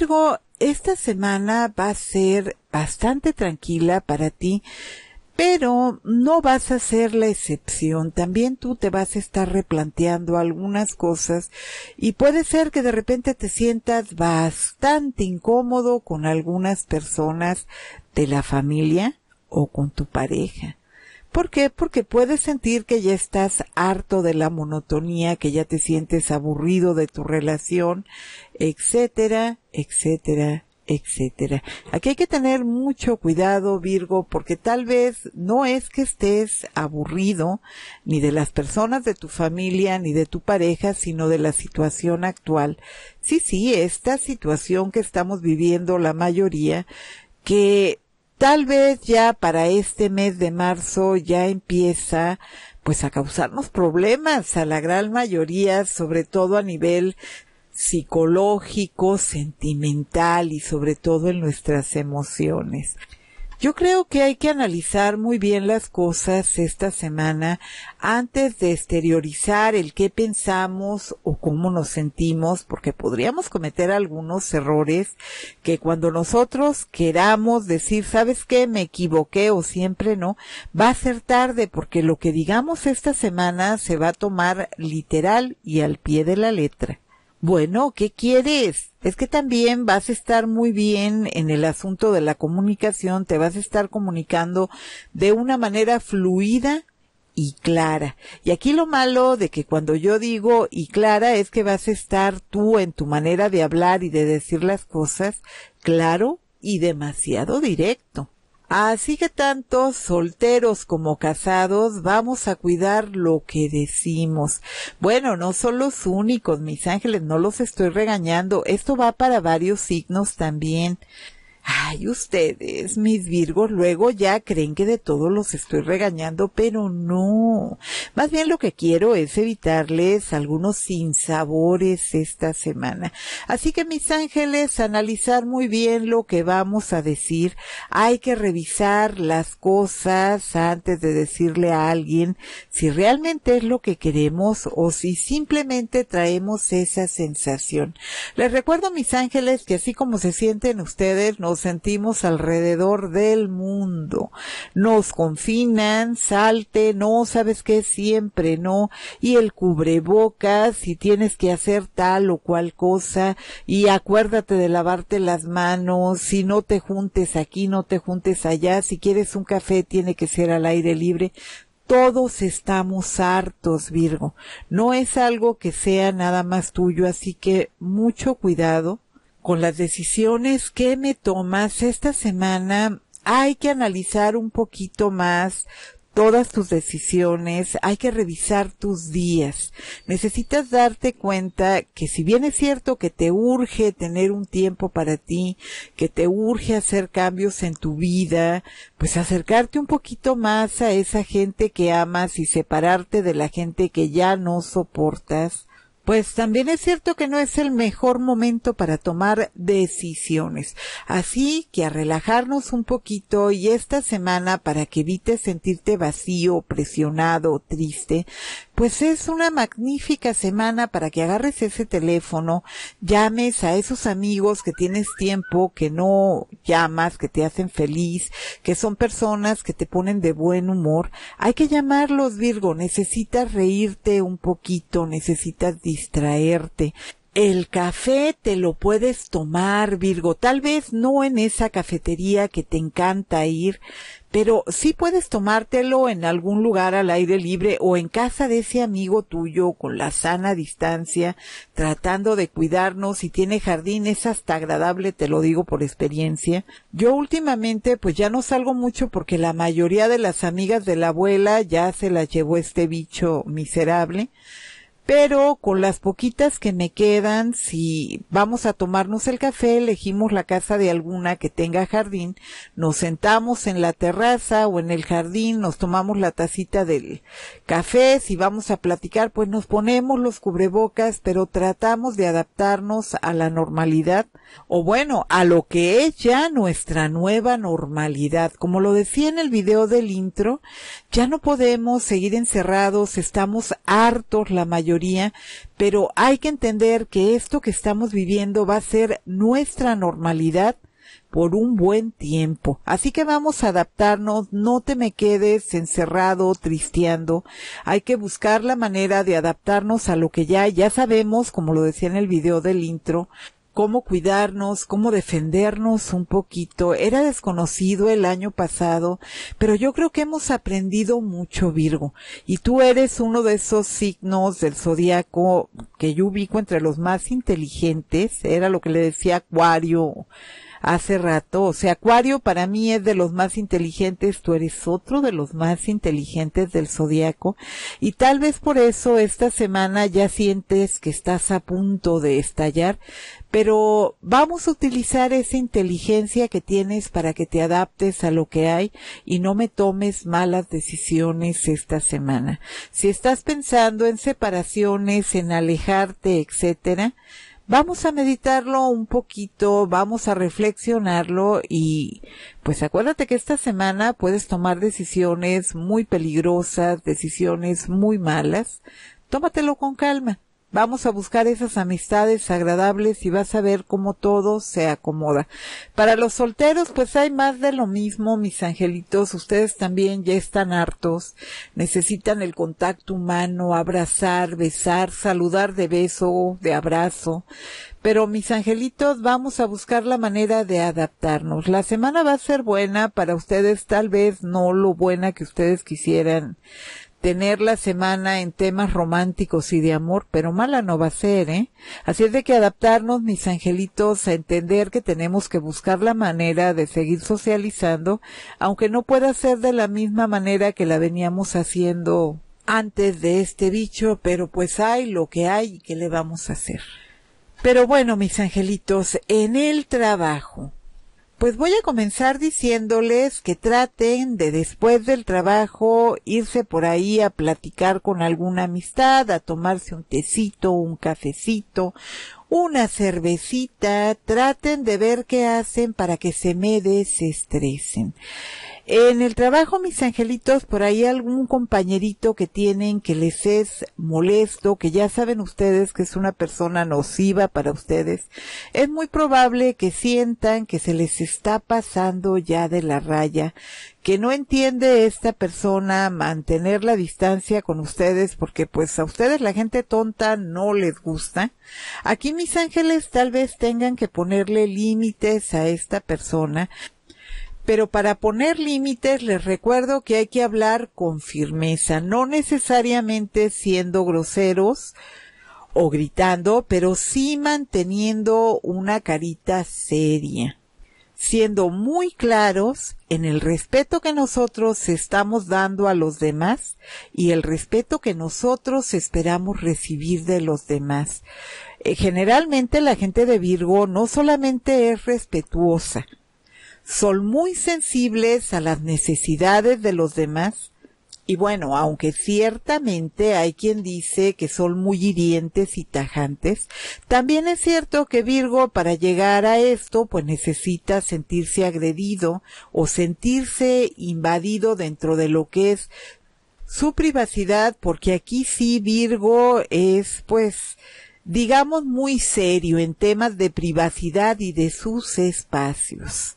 Virgo, esta semana va a ser bastante tranquila para ti, pero no vas a ser la excepción. También tú te vas a estar replanteando algunas cosas y puede ser que de repente te sientas bastante incómodo con algunas personas de la familia o con tu pareja. ¿Por qué? Porque puedes sentir que ya estás harto de la monotonía, que ya te sientes aburrido de tu relación, etcétera, etcétera, etcétera. Aquí hay que tener mucho cuidado, Virgo, porque tal vez no es que estés aburrido ni de las personas de tu familia ni de tu pareja, sino de la situación actual. Sí, sí, esta situación que estamos viviendo la mayoría, que tal vez ya para este mes de marzo ya empieza pues a causarnos problemas a la gran mayoría, sobre todo a nivel psicológico, sentimental y sobre todo en nuestras emociones. Yo creo que hay que analizar muy bien las cosas esta semana antes de exteriorizar el que pensamos o cómo nos sentimos, porque podríamos cometer algunos errores que cuando nosotros queramos decir, ¿sabes qué? Me equivoqué o siempre no, va a ser tarde porque lo que digamos esta semana se va a tomar literal y al pie de la letra. Bueno, ¿qué quieres? Es que también vas a estar muy bien en el asunto de la comunicación, te vas a estar comunicando de una manera fluida y clara. Y aquí lo malo de que cuando yo digo y clara es que vas a estar tú en tu manera de hablar y de decir las cosas claro y demasiado directo. Así que tanto solteros como casados vamos a cuidar lo que decimos. Bueno, no son los únicos, mis ángeles, no los estoy regañando. Esto va para varios signos también. Ay, ustedes, mis Virgos, luego ya creen que de todo los estoy regañando, pero no. Más bien lo que quiero es evitarles algunos sinsabores esta semana. Así que, mis ángeles, analizar muy bien lo que vamos a decir. Hay que revisar las cosas antes de decirle a alguien si realmente es lo que queremos o si simplemente traemos esa sensación. Les recuerdo, mis ángeles, que así como se sienten ustedes, no sentimos alrededor del mundo. Nos confinan, salte, no, sabes que siempre no, y el cubrebocas, si tienes que hacer tal o cual cosa, y acuérdate de lavarte las manos, si no te juntes aquí, no te juntes allá, si quieres un café tiene que ser al aire libre, todos estamos hartos, Virgo. No es algo que sea nada más tuyo, así que mucho cuidado con las decisiones que me tomas esta semana. Hay que analizar un poquito más todas tus decisiones, hay que revisar tus días. Necesitas darte cuenta que si bien es cierto que te urge tener un tiempo para ti, que te urge hacer cambios en tu vida, pues acercarte un poquito más a esa gente que amas y separarte de la gente que ya no soportas, pues también es cierto que no es el mejor momento para tomar decisiones. Así que a relajarnos un poquito y esta semana para que evites sentirte vacío, presionado, triste, pues es una magnífica semana para que agarres ese teléfono, llames a esos amigos que tienes tiempo, que no llamas, que te hacen feliz, que son personas que te ponen de buen humor. Hay que llamarlos, Virgo, necesitas reírte un poquito, necesitas distraerte. El café te lo puedes tomar, Virgo, tal vez no en esa cafetería que te encanta ir, pero sí puedes tomártelo en algún lugar al aire libre o en casa de ese amigo tuyo con la sana distancia, tratando de cuidarnos. Si tiene jardín es hasta agradable, te lo digo por experiencia. Yo últimamente pues ya no salgo mucho porque la mayoría de las amigas de la abuela ya se las llevó este bicho miserable pero con las poquitas que me quedan, si vamos a tomarnos el café, elegimos la casa de alguna que tenga jardín, nos sentamos en la terraza o en el jardín, nos tomamos la tacita del café, si vamos a platicar, pues nos ponemos los cubrebocas, pero tratamos de adaptarnos a la normalidad, o bueno, a lo que es ya nuestra nueva normalidad. Como lo decía en el video del intro, ya no podemos seguir encerrados, estamos hartos la mayoría pero hay que entender que esto que estamos viviendo va a ser nuestra normalidad por un buen tiempo. Así que vamos a adaptarnos, no te me quedes encerrado, tristeando. Hay que buscar la manera de adaptarnos a lo que ya, ya sabemos, como lo decía en el video del intro, cómo cuidarnos, cómo defendernos un poquito. Era desconocido el año pasado, pero yo creo que hemos aprendido mucho, Virgo. Y tú eres uno de esos signos del zodiaco que yo ubico entre los más inteligentes. Era lo que le decía Acuario hace rato. O sea, Acuario para mí es de los más inteligentes, tú eres otro de los más inteligentes del zodiaco y tal vez por eso esta semana ya sientes que estás a punto de estallar, pero vamos a utilizar esa inteligencia que tienes para que te adaptes a lo que hay y no me tomes malas decisiones esta semana. Si estás pensando en separaciones, en alejarte, etcétera, Vamos a meditarlo un poquito, vamos a reflexionarlo y pues acuérdate que esta semana puedes tomar decisiones muy peligrosas, decisiones muy malas. Tómatelo con calma. Vamos a buscar esas amistades agradables y vas a ver cómo todo se acomoda. Para los solteros, pues hay más de lo mismo, mis angelitos. Ustedes también ya están hartos. Necesitan el contacto humano, abrazar, besar, saludar de beso, de abrazo. Pero mis angelitos, vamos a buscar la manera de adaptarnos. La semana va a ser buena para ustedes, tal vez no lo buena que ustedes quisieran tener la semana en temas románticos y de amor, pero mala no va a ser, ¿eh? Así es de que adaptarnos, mis angelitos, a entender que tenemos que buscar la manera de seguir socializando, aunque no pueda ser de la misma manera que la veníamos haciendo antes de este bicho, pero pues hay lo que hay y que le vamos a hacer. Pero bueno, mis angelitos, en el trabajo, pues voy a comenzar diciéndoles que traten de después del trabajo irse por ahí a platicar con alguna amistad, a tomarse un tecito, un cafecito, una cervecita, traten de ver qué hacen para que se me desestresen. En el trabajo, mis angelitos, por ahí algún compañerito que tienen que les es molesto, que ya saben ustedes que es una persona nociva para ustedes, es muy probable que sientan que se les está pasando ya de la raya, que no entiende esta persona mantener la distancia con ustedes porque pues a ustedes la gente tonta no les gusta. Aquí mis ángeles tal vez tengan que ponerle límites a esta persona pero para poner límites les recuerdo que hay que hablar con firmeza, no necesariamente siendo groseros o gritando, pero sí manteniendo una carita seria, siendo muy claros en el respeto que nosotros estamos dando a los demás y el respeto que nosotros esperamos recibir de los demás. Eh, generalmente la gente de Virgo no solamente es respetuosa, son muy sensibles a las necesidades de los demás. Y bueno, aunque ciertamente hay quien dice que son muy hirientes y tajantes, también es cierto que Virgo para llegar a esto pues necesita sentirse agredido o sentirse invadido dentro de lo que es su privacidad, porque aquí sí Virgo es pues digamos muy serio en temas de privacidad y de sus espacios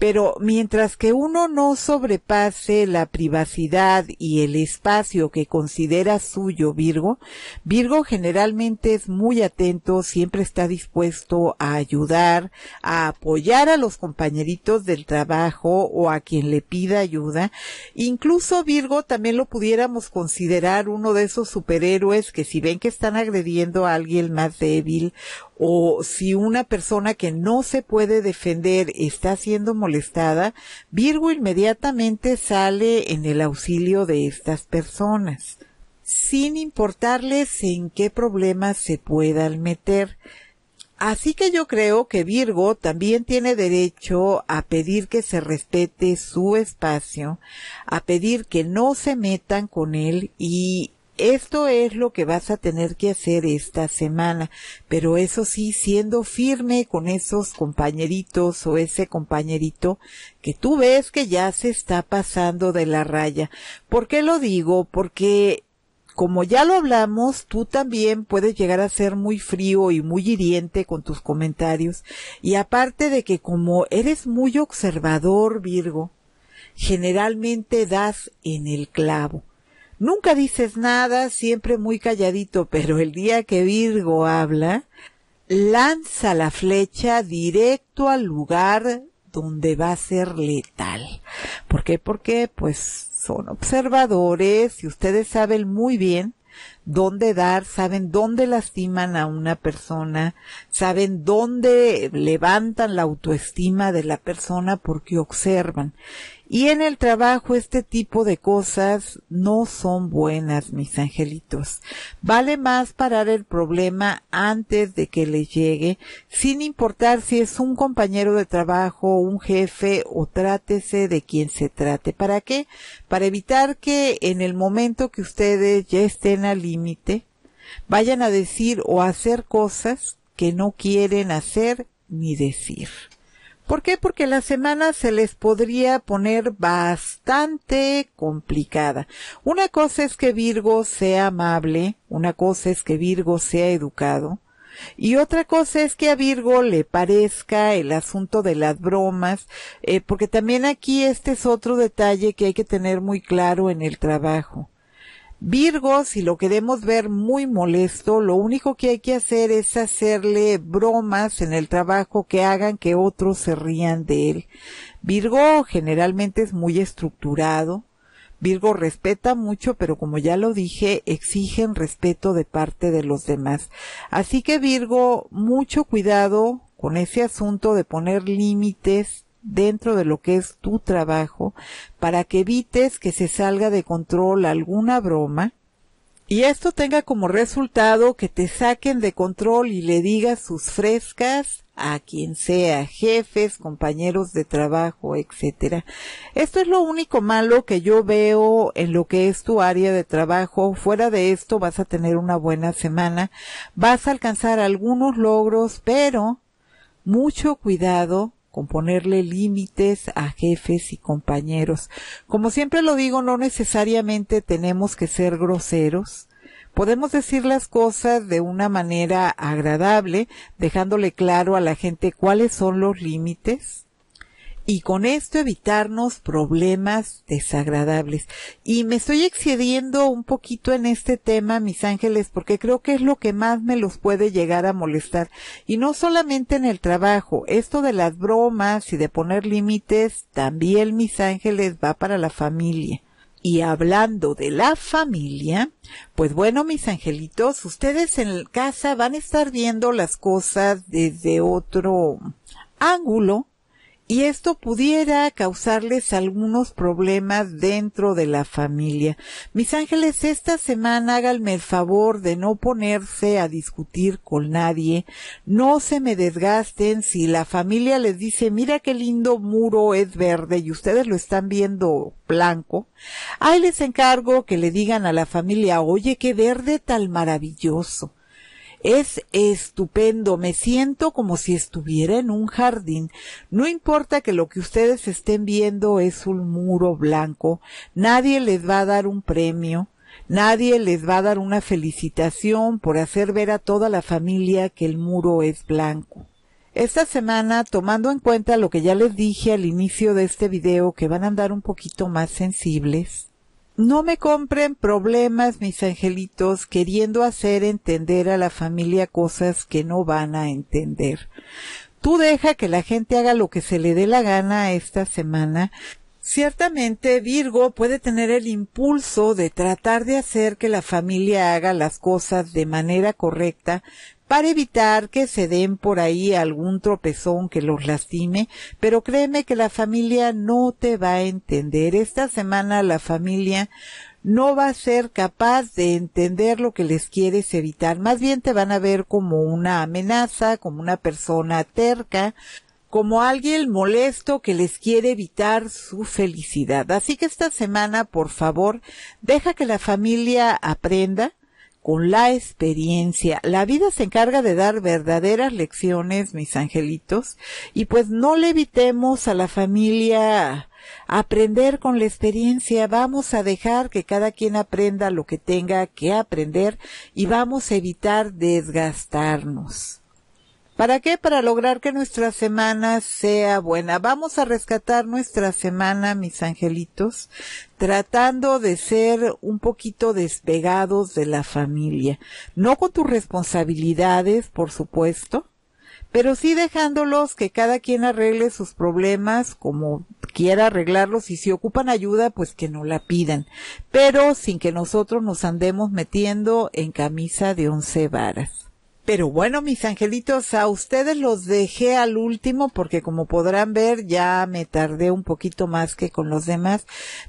pero mientras que uno no sobrepase la privacidad y el espacio que considera suyo Virgo, Virgo generalmente es muy atento, siempre está dispuesto a ayudar, a apoyar a los compañeritos del trabajo o a quien le pida ayuda. Incluso Virgo también lo pudiéramos considerar uno de esos superhéroes que si ven que están agrediendo a alguien más débil o si una persona que no se puede defender está siendo molestada, Virgo inmediatamente sale en el auxilio de estas personas, sin importarles en qué problemas se puedan meter. Así que yo creo que Virgo también tiene derecho a pedir que se respete su espacio, a pedir que no se metan con él y esto es lo que vas a tener que hacer esta semana, pero eso sí, siendo firme con esos compañeritos o ese compañerito que tú ves que ya se está pasando de la raya. ¿Por qué lo digo? Porque como ya lo hablamos, tú también puedes llegar a ser muy frío y muy hiriente con tus comentarios. Y aparte de que como eres muy observador, Virgo, generalmente das en el clavo. Nunca dices nada, siempre muy calladito, pero el día que Virgo habla, lanza la flecha directo al lugar donde va a ser letal. ¿Por qué? Porque pues son observadores y ustedes saben muy bien dónde dar, saben dónde lastiman a una persona, saben dónde levantan la autoestima de la persona porque observan. Y en el trabajo este tipo de cosas no son buenas, mis angelitos. Vale más parar el problema antes de que le llegue, sin importar si es un compañero de trabajo, un jefe o trátese de quien se trate. ¿Para qué? Para evitar que en el momento que ustedes ya estén al límite, vayan a decir o hacer cosas que no quieren hacer ni decir. ¿Por qué? Porque la semana se les podría poner bastante complicada. Una cosa es que Virgo sea amable, una cosa es que Virgo sea educado, y otra cosa es que a Virgo le parezca el asunto de las bromas, eh, porque también aquí este es otro detalle que hay que tener muy claro en el trabajo. Virgo, si lo queremos ver muy molesto, lo único que hay que hacer es hacerle bromas en el trabajo que hagan que otros se rían de él. Virgo generalmente es muy estructurado. Virgo respeta mucho, pero como ya lo dije, exigen respeto de parte de los demás. Así que Virgo, mucho cuidado con ese asunto de poner límites dentro de lo que es tu trabajo para que evites que se salga de control alguna broma y esto tenga como resultado que te saquen de control y le digas sus frescas a quien sea, jefes, compañeros de trabajo, etcétera. Esto es lo único malo que yo veo en lo que es tu área de trabajo. Fuera de esto vas a tener una buena semana, vas a alcanzar algunos logros, pero mucho cuidado con ponerle límites a jefes y compañeros. Como siempre lo digo, no necesariamente tenemos que ser groseros. Podemos decir las cosas de una manera agradable, dejándole claro a la gente cuáles son los límites y con esto evitarnos problemas desagradables. Y me estoy excediendo un poquito en este tema, mis ángeles, porque creo que es lo que más me los puede llegar a molestar. Y no solamente en el trabajo, esto de las bromas y de poner límites, también, mis ángeles, va para la familia. Y hablando de la familia, pues bueno, mis angelitos, ustedes en casa van a estar viendo las cosas desde otro ángulo y esto pudiera causarles algunos problemas dentro de la familia. Mis ángeles, esta semana háganme el favor de no ponerse a discutir con nadie, no se me desgasten si la familia les dice, mira qué lindo muro es verde y ustedes lo están viendo blanco, ahí les encargo que le digan a la familia, oye, qué verde tan maravilloso. Es estupendo, me siento como si estuviera en un jardín. No importa que lo que ustedes estén viendo es un muro blanco, nadie les va a dar un premio. Nadie les va a dar una felicitación por hacer ver a toda la familia que el muro es blanco. Esta semana, tomando en cuenta lo que ya les dije al inicio de este video, que van a andar un poquito más sensibles, no me compren problemas, mis angelitos, queriendo hacer entender a la familia cosas que no van a entender. Tú deja que la gente haga lo que se le dé la gana esta semana, Ciertamente Virgo puede tener el impulso de tratar de hacer que la familia haga las cosas de manera correcta, para evitar que se den por ahí algún tropezón que los lastime, pero créeme que la familia no te va a entender. Esta semana la familia no va a ser capaz de entender lo que les quieres evitar. Más bien te van a ver como una amenaza, como una persona terca, como alguien molesto que les quiere evitar su felicidad. Así que esta semana, por favor, deja que la familia aprenda con la experiencia. La vida se encarga de dar verdaderas lecciones, mis angelitos, y pues no le evitemos a la familia aprender con la experiencia. Vamos a dejar que cada quien aprenda lo que tenga que aprender y vamos a evitar desgastarnos. ¿Para qué? Para lograr que nuestra semana sea buena. Vamos a rescatar nuestra semana, mis angelitos, tratando de ser un poquito despegados de la familia. No con tus responsabilidades, por supuesto, pero sí dejándolos que cada quien arregle sus problemas como quiera arreglarlos y si ocupan ayuda, pues que no la pidan, pero sin que nosotros nos andemos metiendo en camisa de once varas. Pero bueno, mis angelitos, a ustedes los dejé al último porque como podrán ver ya me tardé un poquito más que con los demás,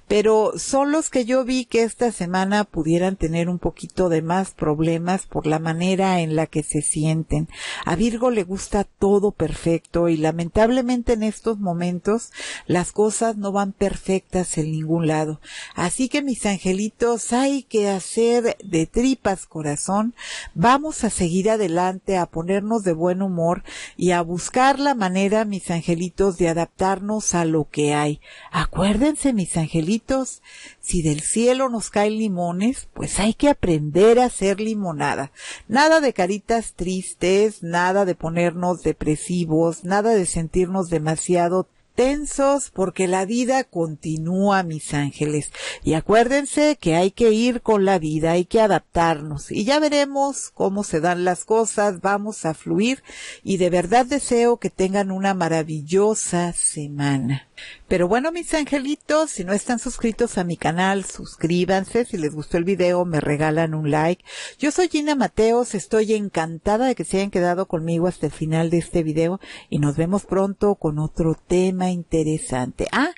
pero son los que yo vi que esta semana pudieran tener un poquito de más problemas por la manera en la que se sienten. A Virgo le gusta todo perfecto y lamentablemente en estos momentos las cosas no van perfectas en ningún lado. Así que mis angelitos, hay que hacer de tripas corazón. Vamos a seguir adelante a ponernos de buen humor y a buscar la manera, mis angelitos, de adaptarnos a lo que hay. Acuérdense, mis angelitos, si del cielo nos caen limones, pues hay que aprender a hacer limonada. Nada de caritas tristes, nada de ponernos depresivos, nada de sentirnos demasiado tensos porque la vida continúa, mis ángeles. Y acuérdense que hay que ir con la vida, hay que adaptarnos. Y ya veremos cómo se dan las cosas, vamos a fluir y de verdad deseo que tengan una maravillosa semana. Pero bueno, mis angelitos, si no están suscritos a mi canal, suscríbanse. Si les gustó el video, me regalan un like. Yo soy Gina Mateos, estoy encantada de que se hayan quedado conmigo hasta el final de este video y nos vemos pronto con otro tema interesante. Ah,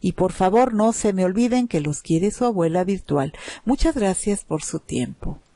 y por favor no se me olviden que los quiere su abuela virtual. Muchas gracias por su tiempo.